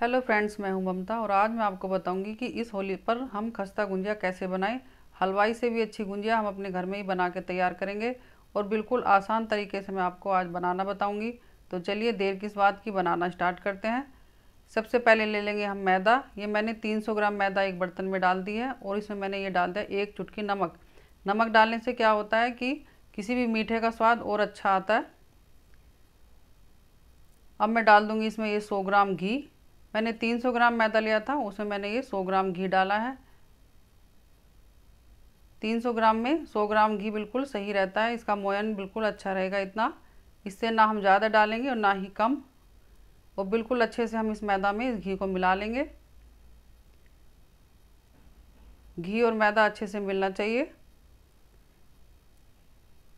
hello friends मैं हूं ममता और आज मैं आपको बताऊंगी कि इस होली पर हम खस्ता गुंजिया कैसे बनाएं हलवाई से भी अच्छी गुंजिया हम अपने घर में ही बना के तैयार करेंगे और बिल्कुल आसान तरीके से मैं आपको आज बनाना बताऊंगी तो चलिए देर किस बात की बनाना स्टार्ट करते हैं सबसे पहले ले लेंगे हम मैदा ये मैंने तीन ग्राम मैदा एक बर्तन में डाल दी है और इसमें मैंने ये डाल दिया एक चुटकी नमक नमक डालने से क्या होता है कि किसी भी मीठे का स्वाद और अच्छा आता है अब मैं डाल दूँगी इसमें ये सौ ग्राम घी मैंने 300 ग्राम मैदा लिया था उसमें मैंने ये 100 ग्राम घी डाला है 300 ग्राम में 100 ग्राम घी बिल्कुल सही रहता है इसका मोयन बिल्कुल अच्छा रहेगा इतना इससे ना हम ज़्यादा डालेंगे और ना ही कम और बिल्कुल अच्छे से हम इस मैदा में इस घी को मिला लेंगे घी और मैदा अच्छे से मिलना चाहिए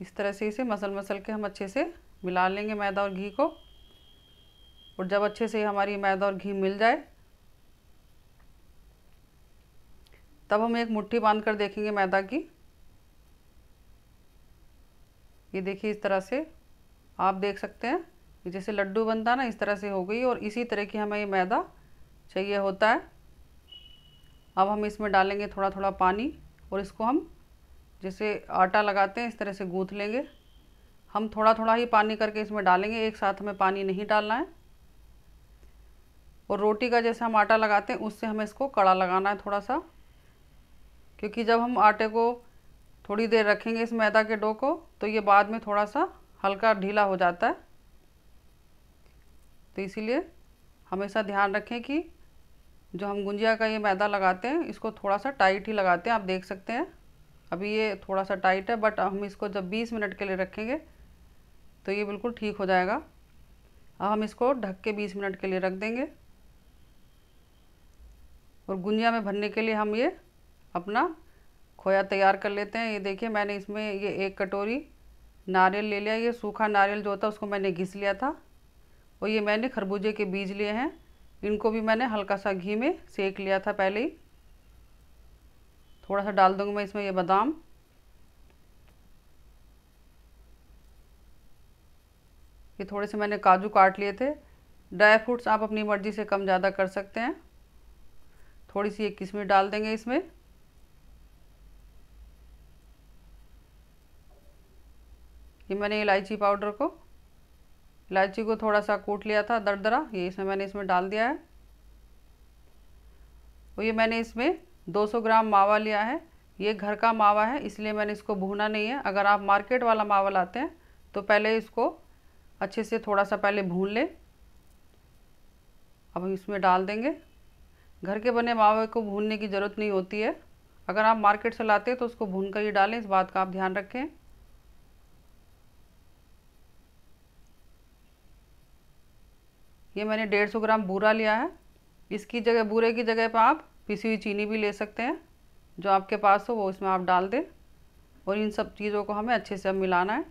इस तरह से इसे मसल मसल के हम अच्छे से मिला लेंगे मैदा और घी को और जब अच्छे से हमारी मैदा और घी मिल जाए तब हम एक मुट्ठी बांध कर देखेंगे मैदा की ये देखिए इस तरह से आप देख सकते हैं जैसे लड्डू बनता ना इस तरह से हो गई और इसी तरह की हमें ये मैदा चाहिए होता है अब हम इसमें डालेंगे थोड़ा थोड़ा पानी और इसको हम जैसे आटा लगाते हैं इस तरह से गूँथ लेंगे हम थोड़ा थोड़ा ही पानी करके इसमें डालेंगे एक साथ हमें पानी नहीं डालना है और रोटी का जैसे हम आटा लगाते हैं उससे हमें इसको कड़ा लगाना है थोड़ा सा क्योंकि जब हम आटे को थोड़ी देर रखेंगे इस मैदा के डो को तो ये बाद में थोड़ा सा हल्का ढीला हो जाता है तो इसीलिए हमेशा ध्यान रखें कि जो हम गुंजिया का ये मैदा लगाते हैं इसको थोड़ा सा टाइट ही लगाते हैं आप देख सकते हैं अभी ये थोड़ा सा टाइट है बट हम इसको जब 20 मिनट के लिए रखेंगे तो ये बिल्कुल ठीक हो जाएगा अब हम इसको ढक के 20 मिनट के लिए रख देंगे और गुंजिया में भरने के लिए हम ये अपना खोया तैयार कर लेते हैं ये देखिए मैंने इसमें ये एक कटोरी नारियल ले लिया ये सूखा नारियल जो होता है उसको मैंने घिस लिया था और ये मैंने खरबूजे के बीज लिए हैं इनको भी मैंने हल्का सा घी में सेक लिया था पहले ही थोड़ा सा डाल दूँगी मैं इसमें ये बादाम ये थोड़े से मैंने काजू काट लिए थे ड्राई फ्रूट्स आप अपनी मर्ज़ी से कम ज़्यादा कर सकते हैं थोड़ी सी एक किशमिश डाल देंगे इसमें ये मैंने इलायची पाउडर को इलायची को थोड़ा सा कूट लिया था दरदरा ये इसमें मैंने इसमें डाल दिया है और ये मैंने इसमें 200 ग्राम मावा लिया है ये घर का मावा है इसलिए मैंने इसको भूना नहीं है अगर आप मार्केट वाला मावा लाते हैं तो पहले इसको अच्छे से थोड़ा सा पहले भून लें अब इसमें डाल देंगे घर के बने मावे को भूनने की ज़रूरत नहीं होती है अगर आप मार्केट से लाते हैं तो उसको भून कर ही डालें इस बात का आप ध्यान रखें ये मैंने डेढ़ सौ ग्राम बूरा लिया है इसकी जगह बूरे की जगह पर आप पिसी हुई चीनी भी ले सकते हैं जो आपके पास हो वो इसमें आप डाल दें और इन सब चीज़ों को हमें अच्छे से अब मिलाना है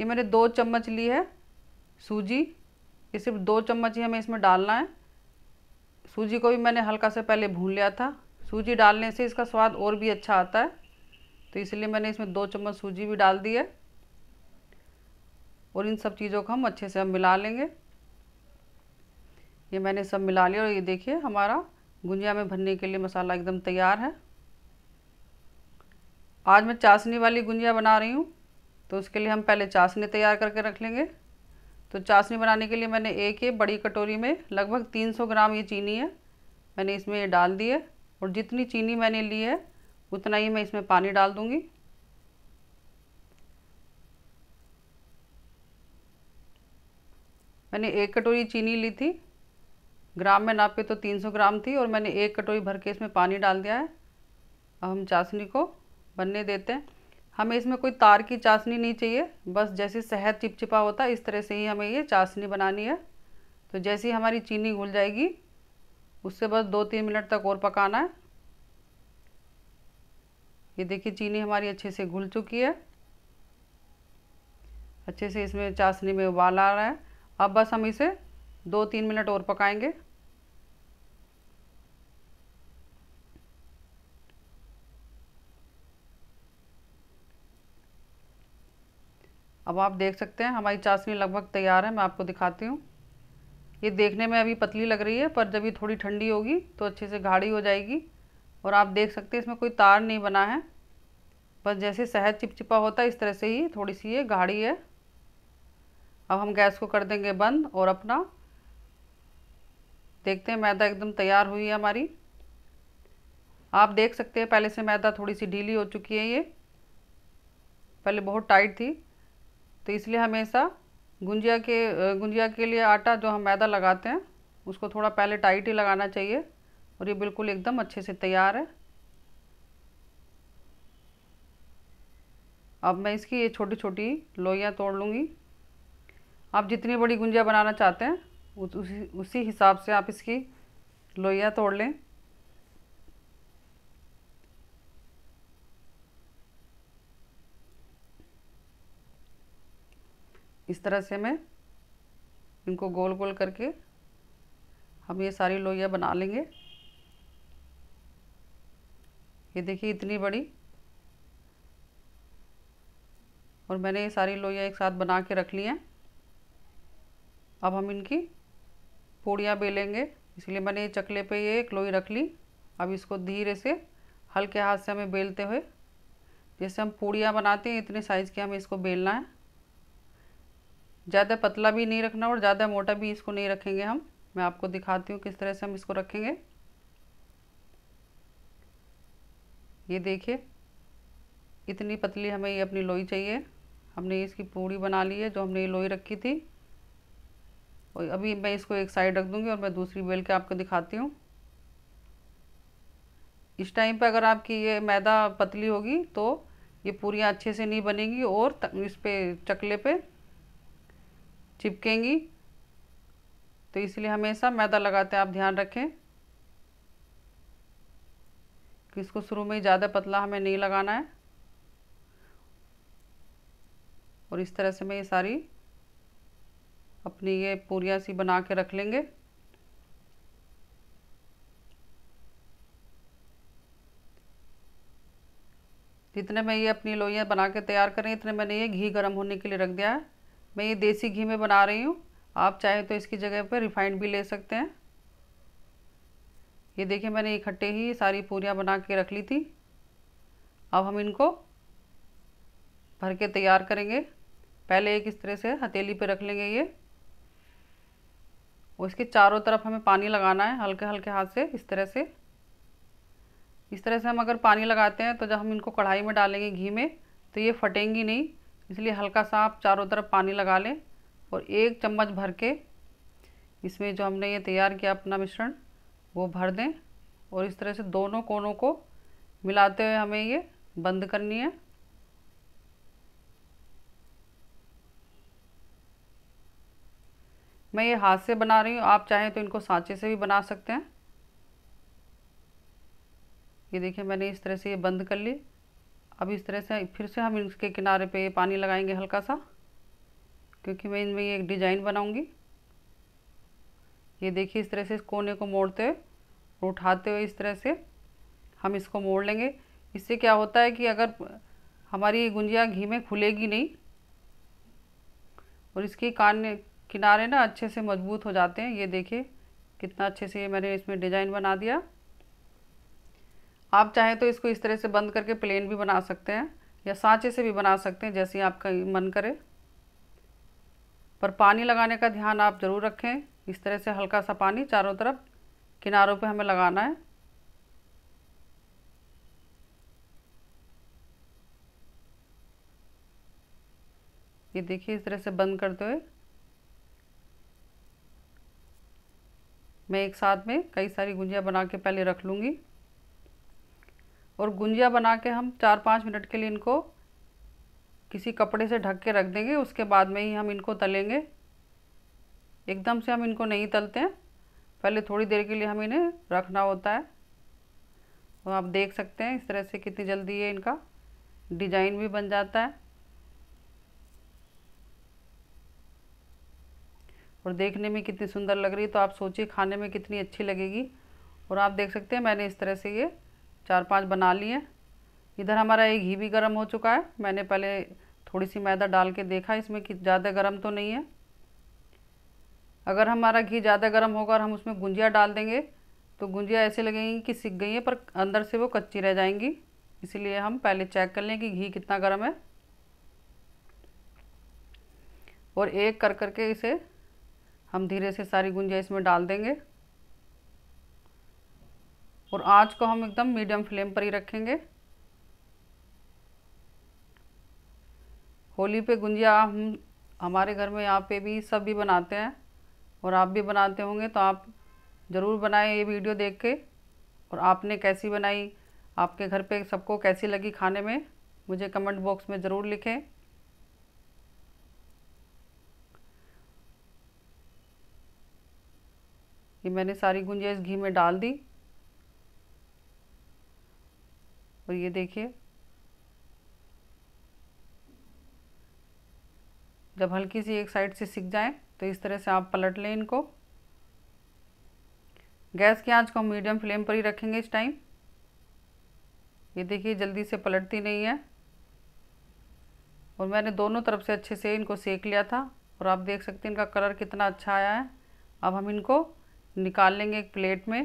ये मैंने दो चम्मच ली है सूजी ये सिर्फ दो चम्मच ही हमें इसमें डालना है सूजी को भी मैंने हल्का से पहले भून लिया था सूजी डालने से इसका स्वाद और भी अच्छा आता है तो इसलिए मैंने इसमें दो चम्मच सूजी भी डाल दी है और इन सब चीज़ों को हम अच्छे से हम मिला लेंगे ये मैंने सब मिला लिया और ये देखिए हमारा गुंजिया में भरने के लिए मसाला एकदम तैयार है आज मैं चाशनी वाली गुंजिया बना रही हूँ तो उसके लिए हम पहले चाशनी तैयार करके रख लेंगे तो चाशनी बनाने के लिए मैंने एक ही बड़ी कटोरी में लगभग 300 ग्राम ये चीनी है मैंने इसमें ये डाल दी है और जितनी चीनी मैंने ली है उतना ही मैं इसमें पानी डाल दूँगी मैंने एक कटोरी चीनी ली थी ग्राम में नापे तो 300 ग्राम थी और मैंने एक कटोरी भर के इसमें पानी डाल दिया है अब हम चाशनी को बनने देते हैं हमें इसमें कोई तार की चाशनी नहीं चाहिए बस जैसे शहद चिपचिपा होता है इस तरह से ही हमें ये चाशनी बनानी है तो जैसे ही हमारी चीनी घुल जाएगी उससे बस दो तीन मिनट तक और पकाना है ये देखिए चीनी हमारी अच्छे से घुल चुकी है अच्छे से इसमें चाशनी में उबाल आ रहा है अब बस हम इसे दो तीन मिनट और पकाएंगे अब आप देख सकते हैं हमारी चाशनी लगभग तैयार है मैं आपको दिखाती हूँ ये देखने में अभी पतली लग रही है पर जब ये थोड़ी ठंडी होगी तो अच्छे से गाढ़ी हो जाएगी और आप देख सकते हैं इसमें कोई तार नहीं बना है बस जैसे शहद चिपचिपा होता है इस तरह से ही थोड़ी सी ये गाढ़ी है अब हम गैस को कर देंगे बंद और अपना देखते हैं मैदा एकदम तैयार हुई है हमारी आप देख सकते हैं पहले से मैदा थोड़ी सी ढीली हो चुकी है ये पहले बहुत टाइट थी तो इसलिए हमेशा गुंजिया के गुंजिया के लिए आटा जो हम मैदा लगाते हैं उसको थोड़ा पहले टाइट ही लगाना चाहिए और ये बिल्कुल एकदम अच्छे से तैयार है अब मैं इसकी ये छोटी छोटी लोइयाँ तोड़ लूँगी आप जितनी बड़ी गुंजिया बनाना चाहते हैं उसी उसी हिसाब से आप इसकी लोइयाँ तोड़ लें इस तरह से मैं इनको गोल गोल करके हम ये सारी लोइयाँ बना लेंगे ये देखिए इतनी बड़ी और मैंने ये सारी लोइयाँ एक साथ बना के रख ली हैं अब हम इनकी पूड़ियाँ बेलेंगे इसलिए मैंने ये चकले पे ये एक लोई रख ली अब इसको धीरे से हल्के हाथ से हमें बेलते हुए जैसे हम पूड़ियाँ बनाते हैं इतने साइज़ के हमें इसको बेलना है ज़्यादा पतला भी नहीं रखना और ज़्यादा मोटा भी इसको नहीं रखेंगे हम मैं आपको दिखाती हूँ किस तरह से हम इसको रखेंगे ये देखिए इतनी पतली हमें ये अपनी लोई चाहिए हमने इसकी पूड़ी बना ली है जो हमने ये लोई रखी थी और अभी मैं इसको एक साइड रख दूँगी और मैं दूसरी बेल के आपको दिखाती हूँ इस टाइम पर अगर आपकी ये मैदा पतली होगी तो ये पूरियाँ अच्छे से नहीं बनेंगी और इस पर चकले पे चिपकेंगी तो इसलिए हमेशा मैदा लगाते आप ध्यान रखें कि इसको शुरू में ही ज़्यादा पतला हमें नहीं लगाना है और इस तरह से मैं ये सारी अपनी ये पूरियाँ सी बना के रख लेंगे जितने मैं ये अपनी लोइयाँ बना के तैयार करें इतने मैंने ये घी गर्म होने के लिए रख दिया है मैं ये देसी घी में बना रही हूँ आप चाहे तो इसकी जगह पर रिफाइंड भी ले सकते हैं ये देखिए मैंने इकट्ठे ही सारी पूरियाँ बना के रख ली थी अब हम इनको भर के तैयार करेंगे पहले एक इस तरह से हथेली पे रख लेंगे ये उसके चारों तरफ हमें पानी लगाना है हल्के हल्के हाथ से इस तरह से इस तरह से हम अगर पानी लगाते हैं तो जब हम इनको कढ़ाई में डालेंगे घी में तो ये फटेंगी नहीं इसलिए हल्का सा आप चारों तरफ पानी लगा लें और एक चम्मच भर के इसमें जो हमने ये तैयार किया अपना मिश्रण वो भर दें और इस तरह से दोनों कोनों को मिलाते हुए हमें ये बंद करनी है मैं ये हाथ से बना रही हूँ आप चाहें तो इनको सांचे से भी बना सकते हैं ये देखिए मैंने इस तरह से ये बंद कर ली अब इस तरह से फिर से हम इसके किनारे पे पानी लगाएंगे हल्का सा क्योंकि मैं इनमें एक डिजाइन बनाऊंगी ये देखिए इस तरह से इस कोने को मोड़ते हुए और उठाते हुए इस तरह से हम इसको मोड़ लेंगे इससे क्या होता है कि अगर हमारी गुंजिया घी में खुलेगी नहीं और इसके कान किनारे ना अच्छे से मजबूत हो जाते हैं ये देखिए कितना अच्छे से ये मैंने इसमें डिज़ाइन बना दिया आप चाहें तो इसको इस तरह से बंद करके प्लेन भी बना सकते हैं या सांचे से भी बना सकते हैं जैसे आपका मन करे पर पानी लगाने का ध्यान आप ज़रूर रखें इस तरह से हल्का सा पानी चारों तरफ किनारों पे हमें लगाना है ये देखिए इस तरह से बंद करते हुए मैं एक साथ में कई सारी गुंजियाँ बना के पहले रख लूँगी और गुंजिया बना के हम चार पाँच मिनट के लिए इनको किसी कपड़े से ढक के रख देंगे उसके बाद में ही हम इनको तलेंगे एकदम से हम इनको नहीं तलते हैं पहले थोड़ी देर के लिए हम इन्हें रखना होता है तो आप देख सकते हैं इस तरह से कितनी जल्दी ये इनका डिजाइन भी बन जाता है और देखने में कितनी सुंदर लग रही है तो आप सोचिए खाने में कितनी अच्छी लगेगी और आप देख सकते हैं मैंने इस तरह से ये चार पांच बना लिए इधर हमारा ये घी भी गर्म हो चुका है मैंने पहले थोड़ी सी मैदा डाल के देखा इसमें कि ज़्यादा गर्म तो नहीं है अगर हमारा घी ज़्यादा गर्म होगा और हम उसमें गुंजिया डाल देंगे तो गुंजिया ऐसे लगेंगी कि सिक गई है पर अंदर से वो कच्ची रह जाएंगी इसीलिए हम पहले चेक कर लें कि घी कितना गर्म है और एक कर करके इसे हम धीरे से सारी गुंजिया इसमें डाल देंगे और आँच को हम एकदम मीडियम फ्लेम पर ही रखेंगे होली पे गुंजिया हम हमारे घर में यहाँ पे भी सब भी बनाते हैं और आप भी बनाते होंगे तो आप ज़रूर बनाएं ये वीडियो देख के और आपने कैसी बनाई आपके घर पे सबको कैसी लगी खाने में मुझे कमेंट बॉक्स में ज़रूर लिखें ये मैंने सारी गुंजिया इस घी में डाल दी और ये देखिए जब हल्की सी एक साइड से सिक जाए तो इस तरह से आप पलट लें इनको गैस की आंच को हम मीडियम फ्लेम पर ही रखेंगे इस टाइम ये देखिए जल्दी से पलटती नहीं है और मैंने दोनों तरफ से अच्छे से इनको सेक लिया था और आप देख सकते हैं इनका कलर कितना अच्छा आया है अब हम इनको निकाल लेंगे एक प्लेट में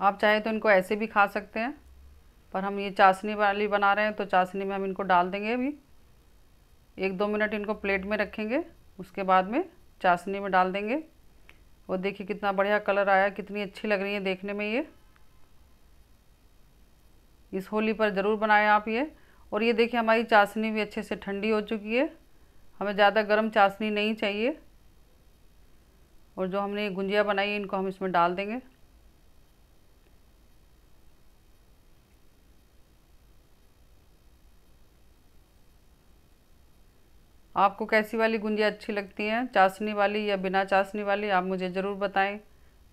आप चाहें तो इनको ऐसे भी खा सकते हैं पर हम ये चाशनी वाली बना रहे हैं तो चाशनी में हम इनको डाल देंगे अभी एक दो मिनट इनको प्लेट में रखेंगे उसके बाद में चाशनी में डाल देंगे और देखिए कितना बढ़िया कलर आया कितनी अच्छी लग रही है देखने में ये इस होली पर ज़रूर बनाएं आप ये और ये देखिए हमारी चाशनी भी अच्छे से ठंडी हो चुकी है हमें ज़्यादा गर्म चाशनी नहीं चाहिए और जो हमने गुंजिया बनाई है इनको हम इसमें डाल देंगे आपको कैसी वाली गुंजिया अच्छी लगती हैं चाशनी वाली या बिना चाशनी वाली आप मुझे ज़रूर बताएं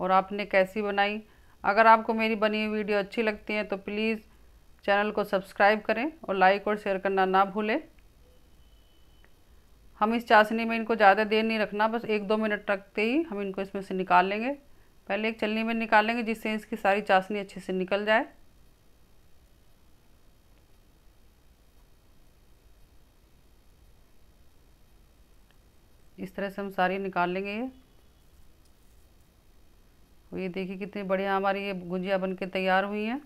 और आपने कैसी बनाई अगर आपको मेरी बनी हुई वीडियो अच्छी लगती है तो प्लीज़ चैनल को सब्सक्राइब करें और लाइक और शेयर करना ना भूलें हम इस चाशनी में इनको ज़्यादा देर नहीं रखना बस एक दो मिनट रखते ही हम इनको इसमें से निकाल लेंगे पहले एक चलनी में निकालेंगे जिससे इसकी सारी चाशनी अच्छे से निकल जाए इस तरह से हम सारी निकाल लेंगे ये और ये देखिए कितनी बढ़िया हमारी ये गुंजिया बन के तैयार हुई हैं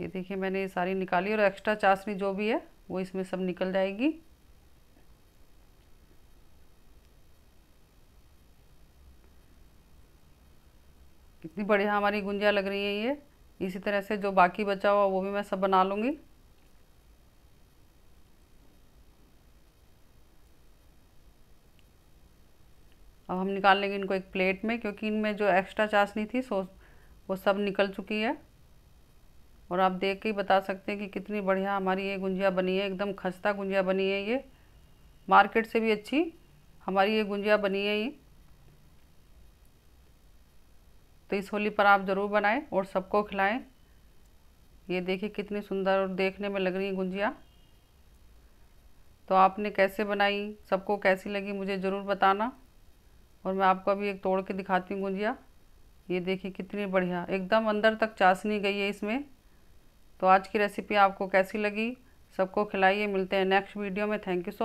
ये देखिए मैंने ये सारी निकाली और एक्स्ट्रा चाशनी जो भी है वो इसमें सब निकल जाएगी कितनी बढ़िया हमारी गुंजिया लग रही है ये इसी तरह से जो बाकी बचा हुआ वो भी मैं सब बना लूँगी अब हम निकाल लेंगे इनको एक प्लेट में क्योंकि इनमें जो एक्स्ट्रा चाशनी थी सो वो सब निकल चुकी है और आप देख के ही बता सकते हैं कि कितनी बढ़िया हमारी ये गुंजिया बनी है एकदम खस्ता गुंजिया बनी है ये मार्केट से भी अच्छी हमारी ये गुंजिया बनी है ये तो इस होली पर आप ज़रूर बनाएं और सबको खिलाएं ये देखिए कितनी सुंदर और देखने में लग रही हैं गुंजिया तो आपने कैसे बनाई सबको कैसी लगी मुझे ज़रूर बताना और मैं आपको अभी एक तोड़ के दिखाती हूँ गुंजिया ये देखिए कितनी बढ़िया एकदम अंदर तक चासनी गई है इसमें तो आज की रेसिपी आपको कैसी लगी सबको खिलाइए मिलते हैं नेक्स्ट वीडियो में थैंक यू सो